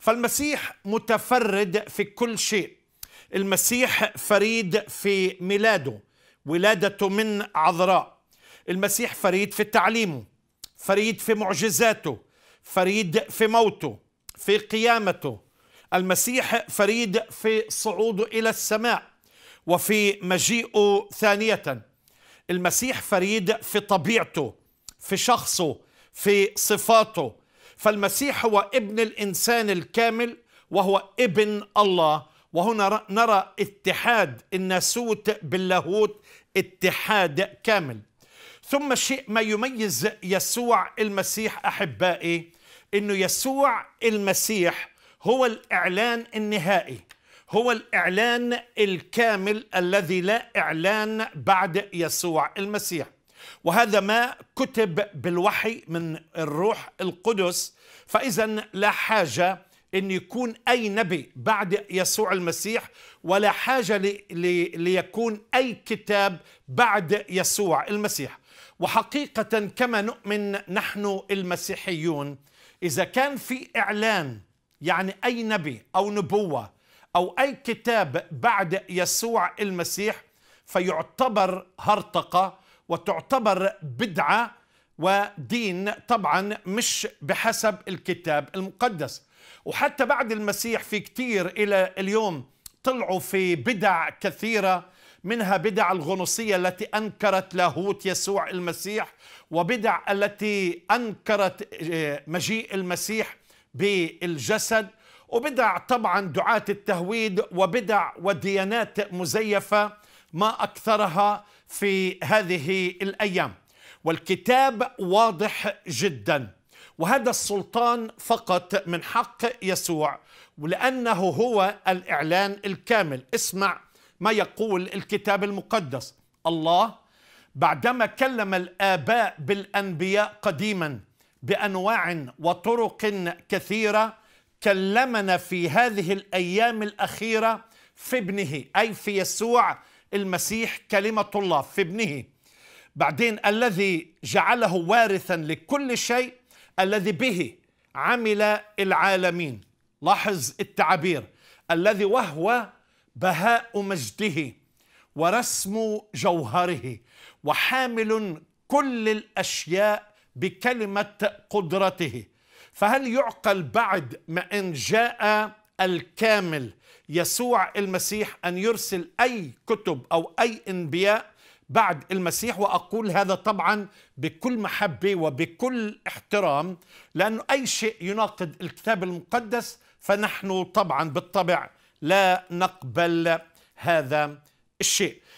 فالمسيح متفرد في كل شيء المسيح فريد في ميلاده ولادته من عذراء المسيح فريد في تعليمه فريد في معجزاته فريد في موته في قيامته المسيح فريد في صعوده الى السماء وفي مجيئه ثانيه المسيح فريد في طبيعته في شخصه في صفاته فالمسيح هو ابن الانسان الكامل وهو ابن الله وهنا نرى اتحاد الناسوت باللاهوت اتحاد كامل ثم الشيء ما يميز يسوع المسيح احبائي انه يسوع المسيح هو الاعلان النهائي هو الاعلان الكامل الذي لا اعلان بعد يسوع المسيح وهذا ما كتب بالوحي من الروح القدس فإذا لا حاجة أن يكون أي نبي بعد يسوع المسيح ولا حاجة لي لي ليكون أي كتاب بعد يسوع المسيح وحقيقة كما نؤمن نحن المسيحيون إذا كان في إعلان يعني أي نبي أو نبوة أو أي كتاب بعد يسوع المسيح فيعتبر هرطقة وتعتبر بدعة ودين طبعا مش بحسب الكتاب المقدس وحتى بعد المسيح في كتير إلى اليوم طلعوا في بدع كثيرة منها بدع الغنوصية التي أنكرت لاهوت يسوع المسيح وبدع التي أنكرت آه، مجيء المسيح بالجسد وبدع طبعا دعاة التهويد وبدع وديانات مزيفة ما أكثرها في هذه الأيام والكتاب واضح جدا وهذا السلطان فقط من حق يسوع ولأنه هو الإعلان الكامل اسمع ما يقول الكتاب المقدس الله بعدما كلم الآباء بالأنبياء قديما بأنواع وطرق كثيرة كلمنا في هذه الأيام الأخيرة في ابنه أي في يسوع المسيح كلمة الله في ابنه بعدين الذي جعله وارثا لكل شيء الذي به عمل العالمين لاحظ التعبير الذي وهو بهاء مجده ورسم جوهره وحامل كل الاشياء بكلمه قدرته فهل يعقل بعد ما ان جاء الكامل يسوع المسيح أن يرسل أي كتب أو أي أنبياء بعد المسيح وأقول هذا طبعا بكل محبة وبكل احترام لأن أي شيء يناقض الكتاب المقدس فنحن طبعا بالطبع لا نقبل هذا الشيء